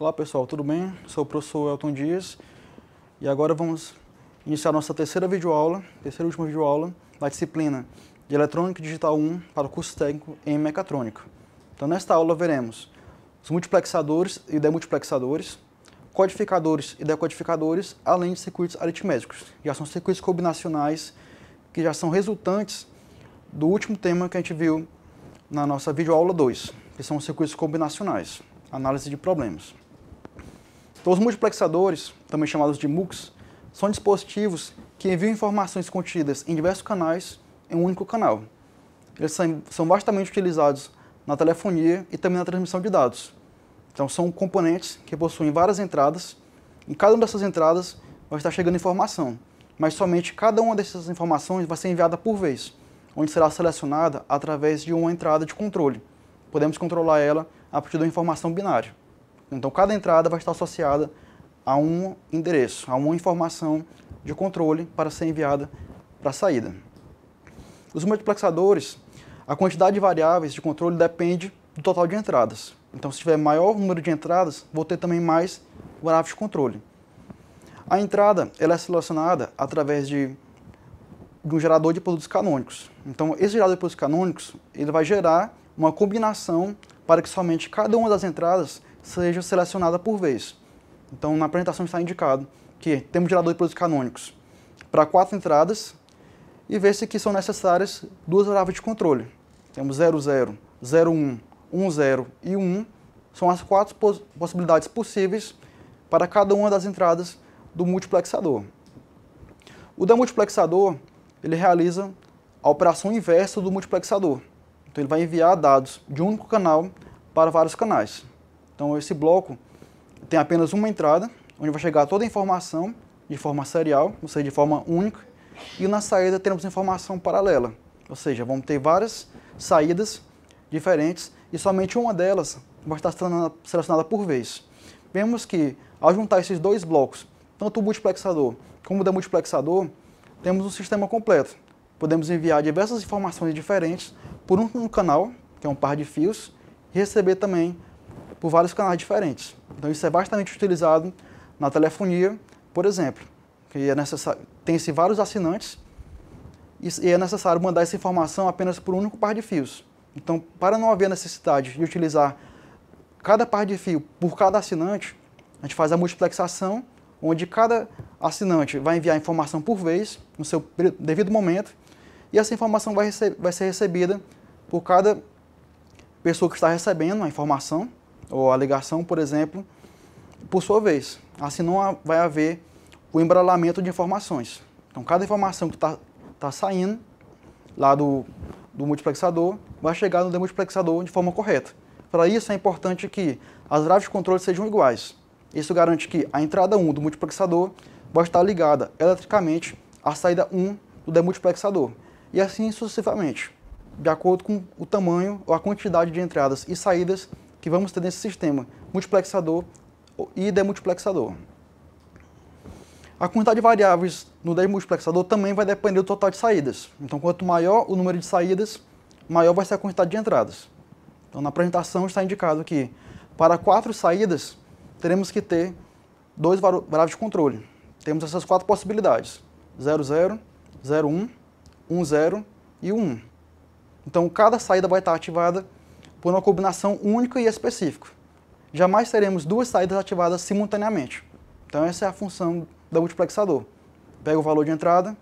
Olá pessoal, tudo bem? Sou o professor Elton Dias e agora vamos iniciar nossa terceira videoaula, terceira e última videoaula da disciplina de Eletrônica Digital 1 para o curso técnico em Mecatrônica. Então nesta aula veremos os multiplexadores e demultiplexadores, codificadores e decodificadores, além de circuitos aritméticos. Já são circuitos combinacionais que já são resultantes do último tema que a gente viu na nossa videoaula 2, que são os circuitos combinacionais, análise de problemas. Então, os multiplexadores, também chamados de MUCs, são dispositivos que enviam informações contidas em diversos canais em um único canal. Eles são vastamente utilizados na telefonia e também na transmissão de dados. Então, são componentes que possuem várias entradas. Em cada uma dessas entradas vai estar chegando informação, mas somente cada uma dessas informações vai ser enviada por vez, onde será selecionada através de uma entrada de controle. Podemos controlar ela a partir de uma informação binária. Então, cada entrada vai estar associada a um endereço, a uma informação de controle para ser enviada para a saída. Os multiplexadores, a quantidade de variáveis de controle depende do total de entradas. Então, se tiver maior número de entradas, vou ter também mais variáveis de controle. A entrada ela é selecionada através de, de um gerador de produtos canônicos. Então, esse gerador de produtos canônicos ele vai gerar uma combinação para que somente cada uma das entradas seja selecionada por vez. Então, na apresentação está indicado que temos gerador de produtos canônicos para quatro entradas e vê-se que são necessárias duas variáveis de controle. Temos 00, 01, 10 e 1. São as quatro possibilidades possíveis para cada uma das entradas do multiplexador. O demultiplexador, ele realiza a operação inversa do multiplexador. Então ele vai enviar dados de um único canal para vários canais. Então esse bloco tem apenas uma entrada, onde vai chegar toda a informação de forma serial, ou seja, de forma única, e na saída teremos informação paralela, ou seja, vamos ter várias saídas diferentes e somente uma delas vai estar selecionada por vez. Vemos que, ao juntar esses dois blocos, tanto o multiplexador como o demultiplexador, temos um sistema completo. Podemos enviar diversas informações diferentes por um canal, que é um par de fios, e receber também por vários canais diferentes. Então isso é bastante utilizado na telefonia, por exemplo, que é necessário, tem-se vários assinantes e é necessário mandar essa informação apenas por um único par de fios. Então, para não haver necessidade de utilizar cada par de fio por cada assinante, a gente faz a multiplexação, onde cada assinante vai enviar a informação por vez, no seu devido momento, e essa informação vai, vai ser recebida por cada pessoa que está recebendo a informação, ou a ligação, por exemplo, por sua vez. Assim não vai haver o embralamento de informações. Então, cada informação que está tá saindo lá do, do multiplexador vai chegar no demultiplexador de forma correta. Para isso, é importante que as drives de controle sejam iguais. Isso garante que a entrada 1 do multiplexador vai estar ligada eletricamente à saída 1 do demultiplexador, e assim sucessivamente, de acordo com o tamanho ou a quantidade de entradas e saídas que vamos ter nesse sistema, multiplexador e demultiplexador. A quantidade de variáveis no demultiplexador também vai depender do total de saídas. Então, quanto maior o número de saídas, maior vai ser a quantidade de entradas. Então, na apresentação está indicado que para quatro saídas, teremos que ter dois variáveis de controle. Temos essas quatro possibilidades, 0, 0, 0, 1, 1, e 1. Então, cada saída vai estar ativada por uma combinação única e específica. Jamais teremos duas saídas ativadas simultaneamente. Então essa é a função do multiplexador. Pega o valor de entrada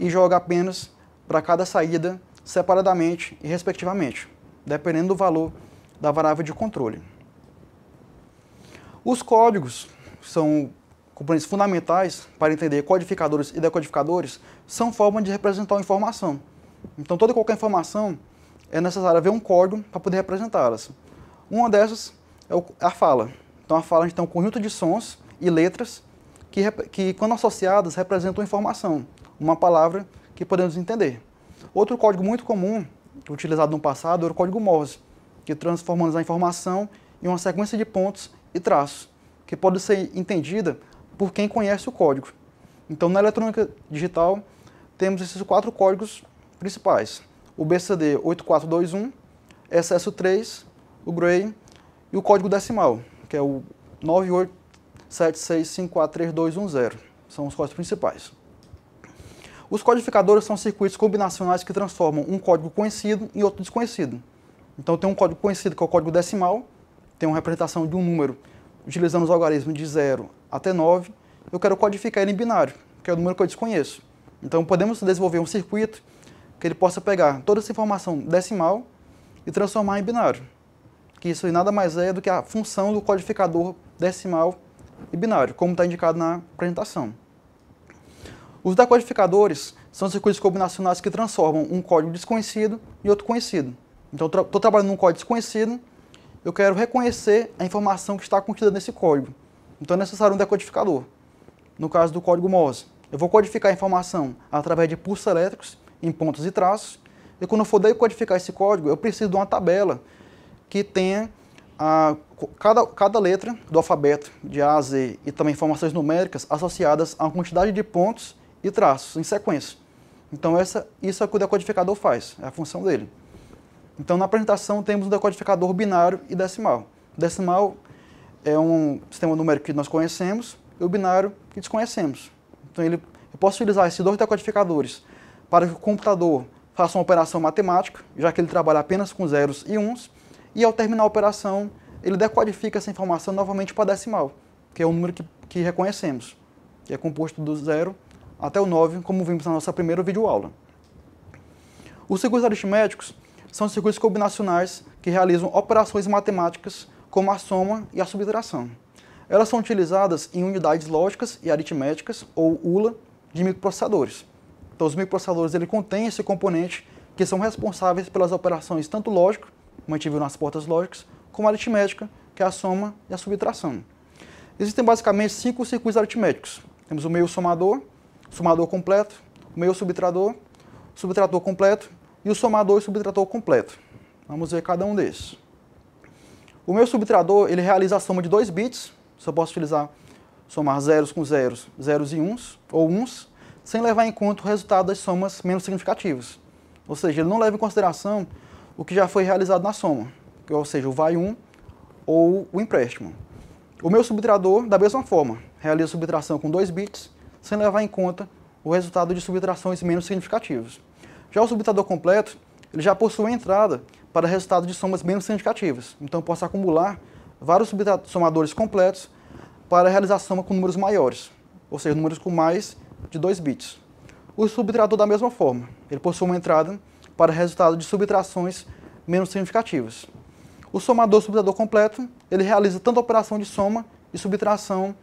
e joga apenas para cada saída separadamente e respectivamente, dependendo do valor da variável de controle. Os códigos são componentes fundamentais para entender codificadores e decodificadores, são formas de representar informação. Então toda qualquer informação é necessário haver um código para poder representá-las. Uma dessas é, é a fala. Então, a fala é um conjunto de sons e letras que, que quando associadas, representam informação, uma palavra que podemos entender. Outro código muito comum, utilizado no passado, era o código Morse, que transformamos a informação em uma sequência de pontos e traços, que pode ser entendida por quem conhece o código. Então, na eletrônica digital, temos esses quatro códigos principais o BCD 8421, excesso 3, o Gray e o código decimal, que é o 9876543210 São os códigos principais. Os codificadores são circuitos combinacionais que transformam um código conhecido em outro desconhecido. Então tem um código conhecido que é o código decimal, tem uma representação de um número utilizando os algarismos de 0 até 9. Eu quero codificar ele em binário, que é o número que eu desconheço. Então podemos desenvolver um circuito que ele possa pegar toda essa informação decimal e transformar em binário. Que isso nada mais é do que a função do codificador decimal e binário, como está indicado na apresentação. Os decodificadores são circuitos combinacionais que transformam um código desconhecido em outro conhecido. Então, estou trabalhando num código desconhecido, eu quero reconhecer a informação que está contida nesse código. Então, é necessário um decodificador. No caso do código Morse, eu vou codificar a informação através de pulsos elétricos em pontos e traços. E quando eu for decodificar esse código, eu preciso de uma tabela que tenha a, cada, cada letra do alfabeto de A a Z e também informações numéricas associadas a uma quantidade de pontos e traços em sequência. Então essa, isso é o que o decodificador faz, é a função dele. Então na apresentação temos um decodificador binário e decimal. Decimal é um sistema numérico que nós conhecemos e o binário que desconhecemos. Então ele, eu posso utilizar esses dois decodificadores para que o computador faça uma operação matemática, já que ele trabalha apenas com zeros e uns, e ao terminar a operação, ele decodifica essa informação novamente para decimal, que é o número que, que reconhecemos, que é composto do zero até o 9, como vimos na nossa primeira videoaula. Os circuitos aritméticos são circuitos combinacionais que realizam operações matemáticas como a soma e a subtração. Elas são utilizadas em unidades lógicas e aritméticas, ou ULA, de microprocessadores. Então, os microprocessadores ele contém esse componente que são responsáveis pelas operações tanto lógico, como a gente viu nas portas lógicas, como aritmética, que é a soma e a subtração. Existem basicamente cinco circuitos aritméticos. Temos o meio somador, somador completo, o meio subtrador, subtrator completo e o somador e subtrator completo. Vamos ver cada um desses. O meio subtrador ele realiza a soma de dois bits, só posso utilizar somar zeros com zeros, zeros e uns, ou uns, sem levar em conta o resultado das somas menos significativas. Ou seja, ele não leva em consideração o que já foi realizado na soma, é, ou seja, o vai 1 ou o empréstimo. O meu subtrator da mesma forma, realiza subtração com 2 bits, sem levar em conta o resultado de subtrações menos significativas. Já o subtrator completo, ele já possui entrada para resultado de somas menos significativas. Então eu posso acumular vários somadores completos para realizar soma com números maiores, ou seja, números com mais de 2 bits. O subtrator da mesma forma, ele possui uma entrada para resultado de subtrações menos significativas. O somador subtrator completo, ele realiza tanto a operação de soma e subtração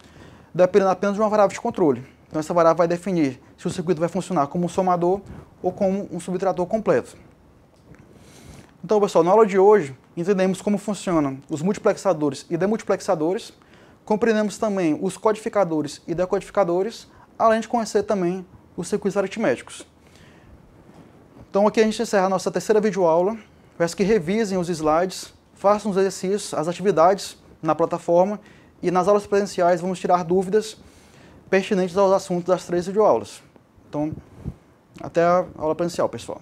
dependendo apenas de uma variável de controle. Então essa variável vai definir se o circuito vai funcionar como um somador ou como um subtrator completo. Então pessoal, na aula de hoje entendemos como funcionam os multiplexadores e demultiplexadores, compreendemos também os codificadores e decodificadores, além de conhecer também os circuitos aritméticos. Então aqui a gente encerra a nossa terceira videoaula. Peço que revisem os slides, façam os exercícios, as atividades na plataforma e nas aulas presenciais vamos tirar dúvidas pertinentes aos assuntos das três videoaulas. Então, até a aula presencial, pessoal.